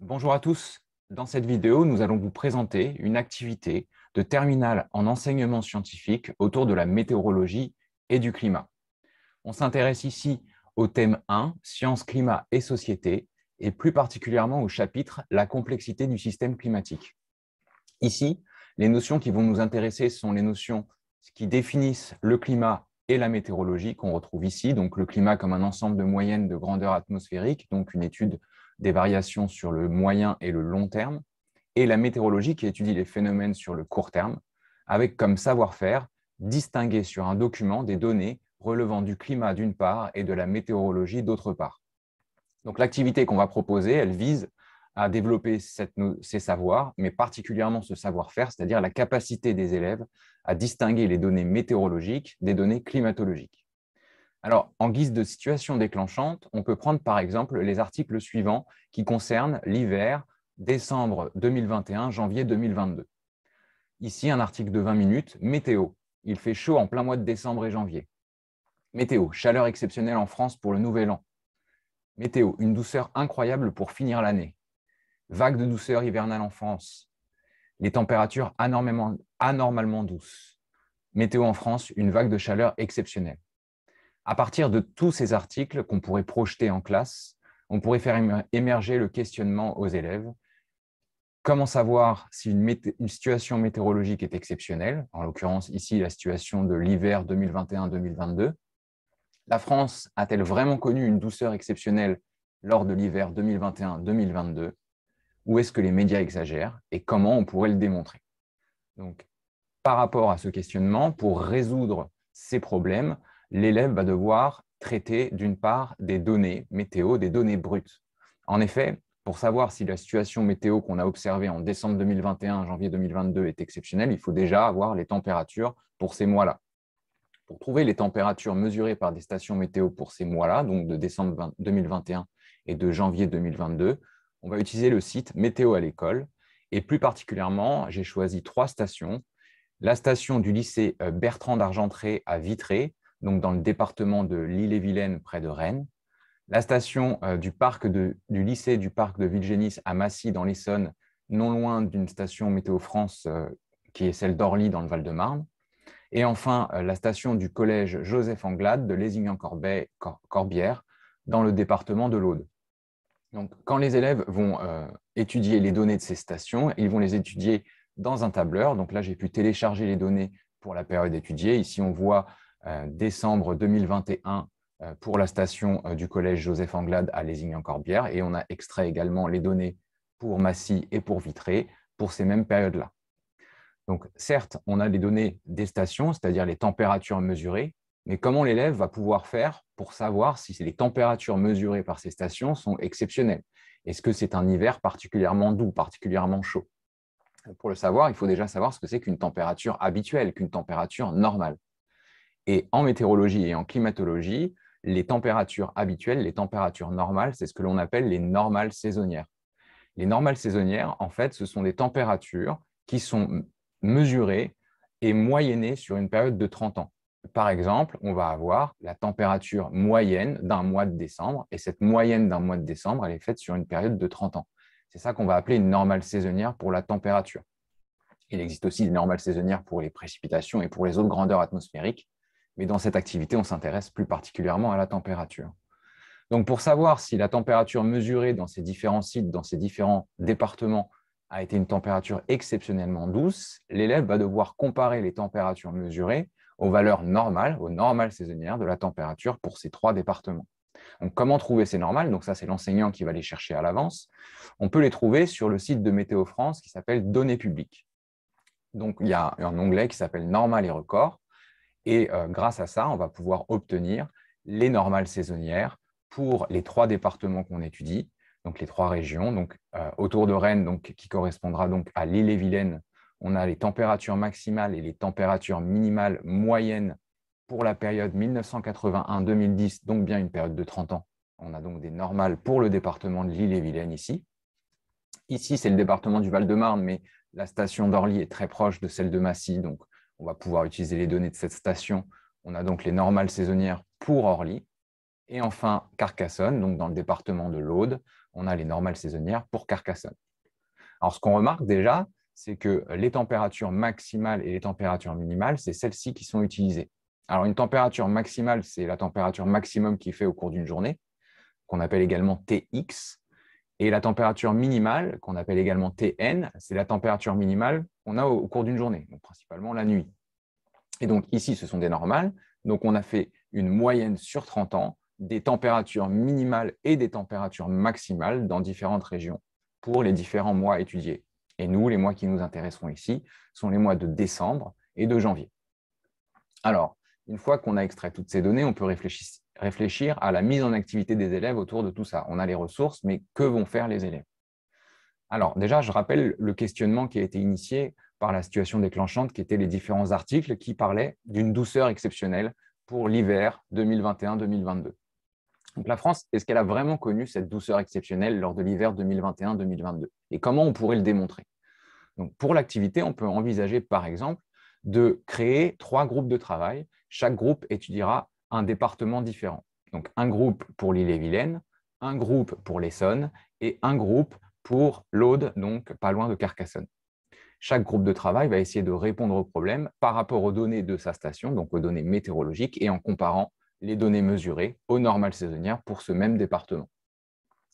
Bonjour à tous. Dans cette vidéo, nous allons vous présenter une activité de terminale en enseignement scientifique autour de la météorologie et du climat. On s'intéresse ici au thème 1, sciences, climat et société, et plus particulièrement au chapitre La complexité du système climatique. Ici, les notions qui vont nous intéresser sont les notions qui définissent le climat et la météorologie qu'on retrouve ici, donc le climat comme un ensemble de moyennes de grandeur atmosphérique, donc une étude des variations sur le moyen et le long terme, et la météorologie qui étudie les phénomènes sur le court terme, avec comme savoir-faire distinguer sur un document des données relevant du climat d'une part et de la météorologie d'autre part. Donc l'activité qu'on va proposer, elle vise à développer ces savoirs, mais particulièrement ce savoir-faire, c'est-à-dire la capacité des élèves à distinguer les données météorologiques des données climatologiques. Alors, en guise de situation déclenchante, on peut prendre par exemple les articles suivants qui concernent l'hiver, décembre 2021, janvier 2022. Ici, un article de 20 minutes, météo. Il fait chaud en plein mois de décembre et janvier. Météo, chaleur exceptionnelle en France pour le nouvel an. Météo, une douceur incroyable pour finir l'année. Vague de douceur hivernale en France. Les températures anormalement, anormalement douces. Météo en France, une vague de chaleur exceptionnelle. À partir de tous ces articles qu'on pourrait projeter en classe, on pourrait faire émerger le questionnement aux élèves. Comment savoir si une, situation météorologique est exceptionnelle En l'occurrence, ici, la situation de l'hiver 2021-2022. La France a-t-elle vraiment connu une douceur exceptionnelle lors de l'hiver 2021-2022 Ou est-ce que les médias exagèrent Et comment on pourrait le démontrer Donc, par rapport à ce questionnement, pour résoudre ces problèmes, l'élève va devoir traiter d'une part des données météo, des données brutes. En effet, pour savoir si la situation météo qu'on a observée en décembre 2021, janvier 2022 est exceptionnelle, il faut déjà avoir les températures pour ces mois-là. Pour trouver les températures mesurées par des stations météo pour ces mois-là, donc de décembre 2021 et de janvier 2022, on va utiliser le site Météo à l'école. Et plus particulièrement, j'ai choisi trois stations. La station du lycée euh, Bertrand d'Argentré à Vitré, donc dans le département de lille et vilaine près de Rennes. La station euh, du, parc du lycée du parc de Vilgénis à Massy, dans l'Essonne, non loin d'une station Météo France euh, qui est celle d'Orly, dans le Val-de-Marne. Et enfin, euh, la station du collège Joseph Anglade de lézignan corbière dans le département de l'Aude. Donc, quand les élèves vont étudier les données de ces stations, ils vont les étudier dans un tableur. Donc là, j'ai pu télécharger les données pour la période étudiée. Ici, on voit euh, décembre 2021 euh, pour la station euh, du collège Joseph Anglade à en corbière Et on a extrait également les données pour Massy et pour Vitré pour ces mêmes périodes-là. Donc, certes, on a les données des stations, c'est-à-dire les températures mesurées, mais comment l'élève va pouvoir faire pour savoir si les températures mesurées par ces stations sont exceptionnelles Est-ce que c'est un hiver particulièrement doux, particulièrement chaud Pour le savoir, il faut déjà savoir ce que c'est qu'une température habituelle, qu'une température normale. Et en météorologie et en climatologie, les températures habituelles, les températures normales, c'est ce que l'on appelle les normales saisonnières. Les normales saisonnières, en fait, ce sont des températures qui sont mesurées et moyennées sur une période de 30 ans. Par exemple, on va avoir la température moyenne d'un mois de décembre, et cette moyenne d'un mois de décembre, elle est faite sur une période de 30 ans. C'est ça qu'on va appeler une normale saisonnière pour la température. Il existe aussi des normales saisonnières pour les précipitations et pour les autres grandeurs atmosphériques. Mais dans cette activité, on s'intéresse plus particulièrement à la température. Donc, pour savoir si la température mesurée dans ces différents sites, dans ces différents départements, a été une température exceptionnellement douce, l'élève va devoir comparer les températures mesurées aux valeurs normales, aux normales saisonnières de la température pour ces trois départements. Donc, comment trouver ces normales Donc, ça, c'est l'enseignant qui va les chercher à l'avance. On peut les trouver sur le site de Météo France qui s'appelle Données publiques. Donc, il y a un onglet qui s'appelle Normales et records. Et euh, grâce à ça, on va pouvoir obtenir les normales saisonnières pour les trois départements qu'on étudie, donc les trois régions. Donc, euh, autour de Rennes, donc, qui correspondra donc à l'île-et-Vilaine, on a les températures maximales et les températures minimales moyennes pour la période 1981-2010, donc bien une période de 30 ans. On a donc des normales pour le département de l'île-et-Vilaine ici. Ici, c'est le département du Val-de-Marne, mais la station d'Orly est très proche de celle de Massy, donc on va pouvoir utiliser les données de cette station. On a donc les normales saisonnières pour Orly. Et enfin, Carcassonne, donc dans le département de l'Aude, on a les normales saisonnières pour Carcassonne. Alors, ce qu'on remarque déjà, c'est que les températures maximales et les températures minimales, c'est celles-ci qui sont utilisées. Alors, une température maximale, c'est la température maximum qui fait au cours d'une journée, qu'on appelle également Tx. Et la température minimale, qu'on appelle également Tn, c'est la température minimale on a au, cours d'une journée, donc principalement la nuit. Et donc ici, ce sont des normales. Donc on a fait une moyenne sur 30 ans des températures minimales et des températures maximales dans différentes régions pour les différents mois étudiés. Et nous, les mois qui nous intéresseront ici sont les mois de décembre et de janvier. Alors, une fois qu'on a extrait toutes ces données, on peut réfléchir à la mise en activité des élèves autour de tout ça. On a les ressources, mais que vont faire les élèves alors déjà, je rappelle le questionnement qui a été initié par la situation déclenchante, qui étaient les différents articles qui parlaient d'une douceur exceptionnelle pour l'hiver 2021-2022. Donc la France, est-ce qu'elle a vraiment connu cette douceur exceptionnelle lors de l'hiver 2021-2022 Et comment on pourrait le démontrer Donc Pour l'activité, on peut envisager par exemple de créer trois groupes de travail. Chaque groupe étudiera un département différent. Donc un groupe pour l'île-et-Vilaine, un groupe pour l'Essonne et un groupe pour l'Aude, donc pas loin de Carcassonne. Chaque groupe de travail va essayer de répondre au problème par rapport aux données de sa station, donc aux données météorologiques, et en comparant les données mesurées aux normales saisonnières pour ce même département.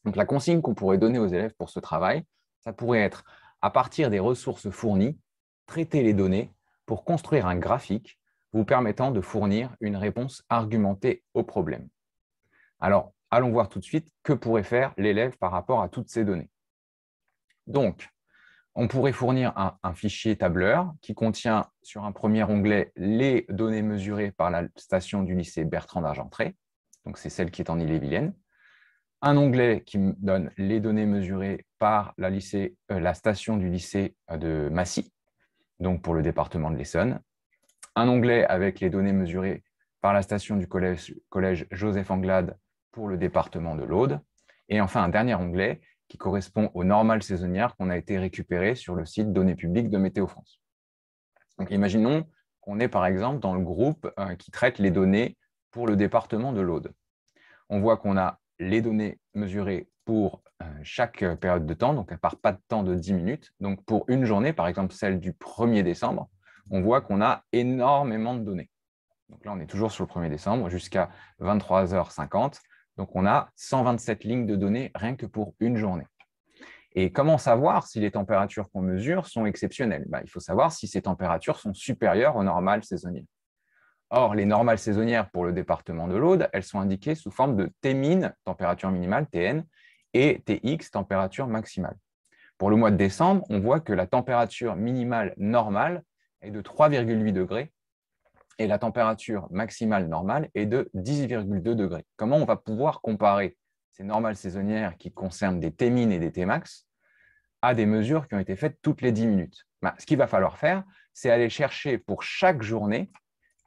Donc la consigne qu'on pourrait donner aux élèves pour ce travail, ça pourrait être, à partir des ressources fournies, traiter les données pour construire un graphique vous permettant de fournir une réponse argumentée au problème. Alors, allons voir tout de suite que pourrait faire l'élève par rapport à toutes ces données. Donc, on pourrait fournir un, fichier tableur qui contient sur un premier onglet les données mesurées par la station du lycée Bertrand d'Argentré, donc c'est celle qui est en Ille-et-Vilaine, un onglet qui me donne les données mesurées par la, euh, station du lycée euh, de Massy, donc pour le département de l'Essonne, un onglet avec les données mesurées par la station du collège, collège Joseph Anglade pour le département de l'Aude, et enfin un dernier onglet qui correspond au normal saisonnière qu'on a été récupéré sur le site Données publiques de Météo France. imaginons qu'on est par exemple dans le groupe euh, qui traite les données pour le département de l'Aude. On voit qu'on a les données mesurées pour euh, chaque euh, période de temps, donc à part pas de temps de 10 minutes. Donc pour une journée, par exemple celle du 1er décembre, on voit qu'on a énormément de données. là, on est toujours sur le 1er décembre jusqu'à 23h50 donc, on a 127 lignes de données rien que pour une journée. Et comment savoir si les températures qu'on mesure sont exceptionnelles bah, Il faut savoir si ces températures sont supérieures aux normales saisonnières. Or, les normales saisonnières pour le département de l'Aude, elles sont indiquées sous forme de Tmin, température minimale, Tn, et Tx, température maximale. Pour le mois de décembre, on voit que la température minimale normale est de 3,8 degrés et la température maximale normale est de 10,2 degrés. Comment on va pouvoir comparer ces normales saisonnières qui concernent des Tmin et des Tmax à des mesures qui ont été faites toutes les 10 minutes bah, Ce qu'il va falloir faire, c'est aller chercher pour chaque journée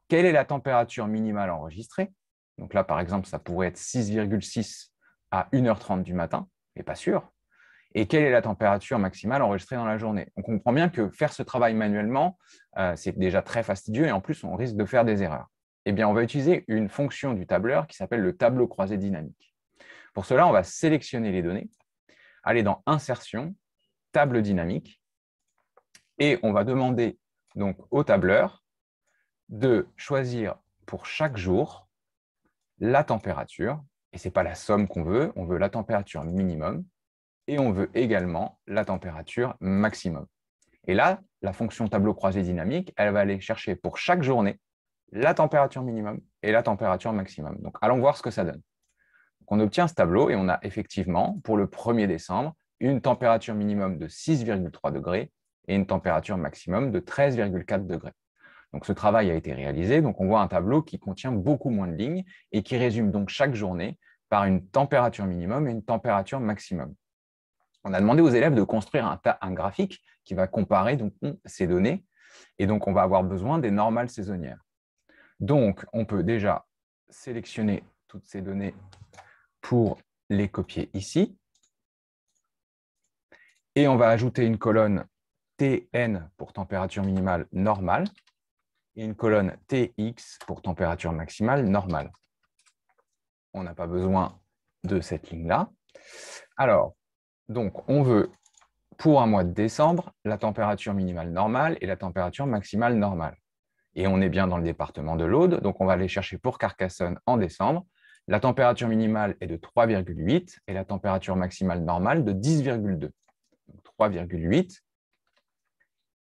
quelle est la température minimale enregistrée. Donc là, par exemple, ça pourrait être 6,6 à 1h30 du matin, mais pas sûr et quelle est la température maximale enregistrée dans la journée. On comprend bien que faire ce travail manuellement, euh, c'est déjà très fastidieux et en plus, on risque de faire des erreurs. Eh bien, on va utiliser une fonction du tableur qui s'appelle le tableau croisé dynamique. Pour cela, on va sélectionner les données, aller dans Insertion, Table dynamique, et on va demander donc au tableur de choisir pour chaque jour la température, et ce n'est pas la somme qu'on veut, on veut la température minimum, et on veut également la température maximum. Et là, la fonction tableau croisé dynamique, elle va aller chercher pour chaque journée la température minimum et la température maximum. Donc, allons voir ce que ça donne. on obtient ce tableau et on a effectivement, pour le 1er décembre, une température minimum de 6,3 degrés et une température maximum de 13,4 degrés. Donc, ce travail a été réalisé. Donc, on voit un tableau qui contient beaucoup moins de lignes et qui résume donc chaque journée par une température minimum et une température maximum on a demandé aux élèves de construire un, graphique qui va comparer donc, ces données. Et donc, on va avoir besoin des normales saisonnières. Donc, on peut déjà sélectionner toutes ces données pour les copier ici. Et on va ajouter une colonne TN pour température minimale normale et une colonne TX pour température maximale normale. On n'a pas besoin de cette ligne-là. Alors, donc, on veut, pour un mois de décembre, la température minimale normale et la température maximale normale. Et on est bien dans le département de l'Aude, donc on va aller chercher pour Carcassonne en décembre. La température minimale est de 3,8 et la température maximale normale de 10,2. 3,8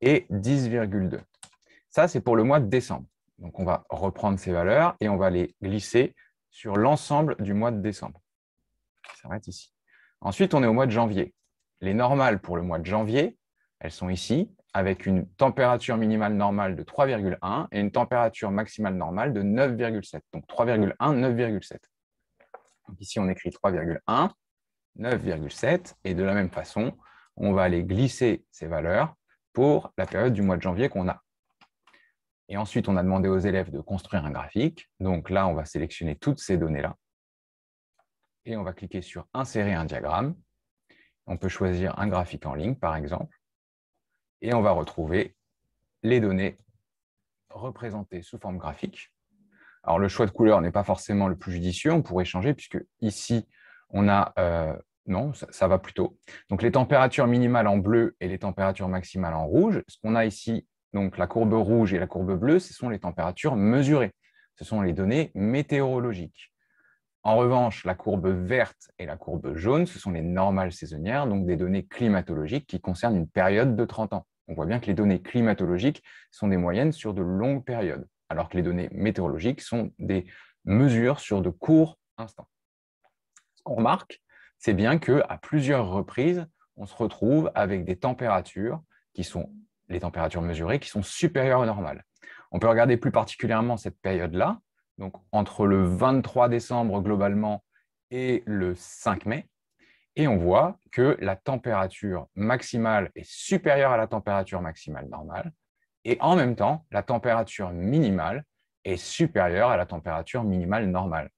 et 10,2. Ça, c'est pour le mois de décembre. Donc, on va reprendre ces valeurs et on va les glisser sur l'ensemble du mois de décembre. Ça être ici. Ensuite, on est au mois de janvier. Les normales pour le mois de janvier, elles sont ici, avec une température minimale normale de 3,1 et une température maximale normale de 9,7. Donc 3,1, 9,7. Ici, on écrit 3,1, 9,7. Et de la même façon, on va aller glisser ces valeurs pour la période du mois de janvier qu'on a. Et ensuite, on a demandé aux élèves de construire un graphique. Donc là, on va sélectionner toutes ces données-là et on va cliquer sur Insérer un diagramme. On peut choisir un graphique en ligne, par exemple, et on va retrouver les données représentées sous forme graphique. Alors, le choix de couleur n'est pas forcément le plus judicieux, on pourrait changer, puisque ici, on a... Euh, non, ça, va plutôt. Donc, les températures minimales en bleu et les températures maximales en rouge. Ce qu'on a ici, donc la courbe rouge et la courbe bleue, ce sont les températures mesurées. Ce sont les données météorologiques. En revanche, la courbe verte et la courbe jaune, ce sont les normales saisonnières, donc des données climatologiques qui concernent une période de 30 ans. On voit bien que les données climatologiques sont des moyennes sur de longues périodes, alors que les données météorologiques sont des mesures sur de courts instants. Ce qu'on remarque, c'est bien qu'à plusieurs reprises, on se retrouve avec des températures qui sont les températures mesurées qui sont supérieures aux normales. On peut regarder plus particulièrement cette période-là, donc entre le 23 décembre globalement et le 5 mai. Et on voit que la température maximale est supérieure à la température maximale normale. Et en même temps, la température minimale est supérieure à la température minimale normale.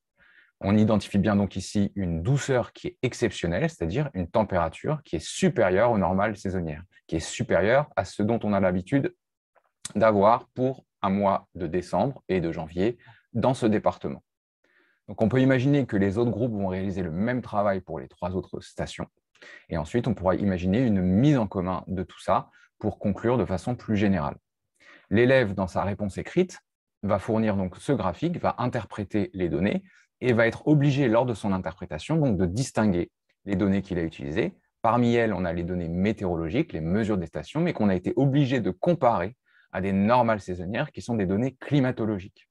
On identifie bien donc ici une douceur qui est exceptionnelle, c'est-à-dire une température qui est supérieure au normal saisonnière, qui est supérieure à ce dont on a l'habitude d'avoir pour un mois de décembre et de janvier dans ce département. Donc on peut imaginer que les autres groupes vont réaliser le même travail pour les trois autres stations. Et ensuite, on pourra imaginer une mise en commun de tout ça pour conclure de façon plus générale. L'élève, dans sa réponse écrite, va fournir donc ce graphique, va interpréter les données et va être obligé, lors de son interprétation, donc de distinguer les données qu'il a utilisées. Parmi elles, on a les données météorologiques, les mesures des stations, mais qu'on a été obligé de comparer à des normales saisonnières qui sont des données climatologiques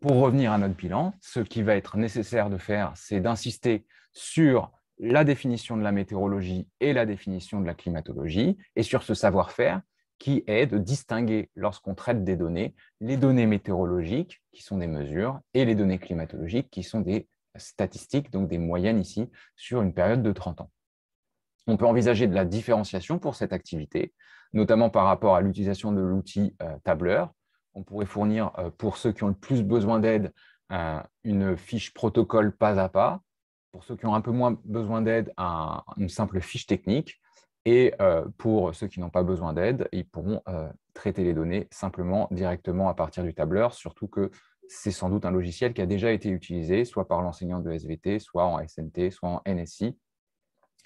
pour revenir à notre bilan, ce qui va être nécessaire de faire, c'est d'insister sur la définition de la météorologie et la définition de la climatologie, et sur ce savoir-faire qui est de distinguer, lorsqu'on traite des données, les données météorologiques, qui sont des mesures, et les données climatologiques, qui sont des statistiques, donc des moyennes ici, sur une période de 30 ans. On peut envisager de la différenciation pour cette activité, notamment par rapport à l'utilisation de l'outil euh, tableur, on pourrait fournir euh, pour ceux qui ont le plus besoin d'aide euh, une fiche protocole pas à pas, pour ceux qui ont un peu moins besoin d'aide une simple fiche technique, et euh, pour ceux qui n'ont pas besoin d'aide, ils pourront traiter les données simplement directement à partir du tableur, surtout que c'est sans doute un logiciel qui a déjà été utilisé, soit par l'enseignant de SVT, soit en SNT, soit en NSI,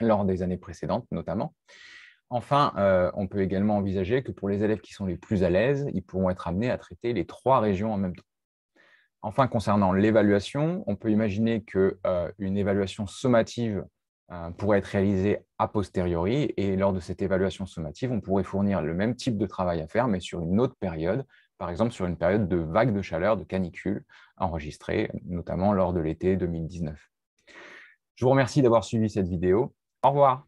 lors des années précédentes notamment. Enfin, euh, on peut également envisager que pour les élèves qui sont les plus à l'aise, ils pourront être amenés à traiter les trois régions en même temps. Enfin, concernant l'évaluation, on peut imaginer qu'une euh, évaluation sommative euh, pourrait être réalisée a posteriori, et lors de cette évaluation sommative, on pourrait fournir le même type de travail à faire, mais sur une autre période, par exemple sur une période de vague de chaleur, de canicule, enregistrée notamment lors de l'été 2019. Je vous remercie d'avoir suivi cette vidéo. Au revoir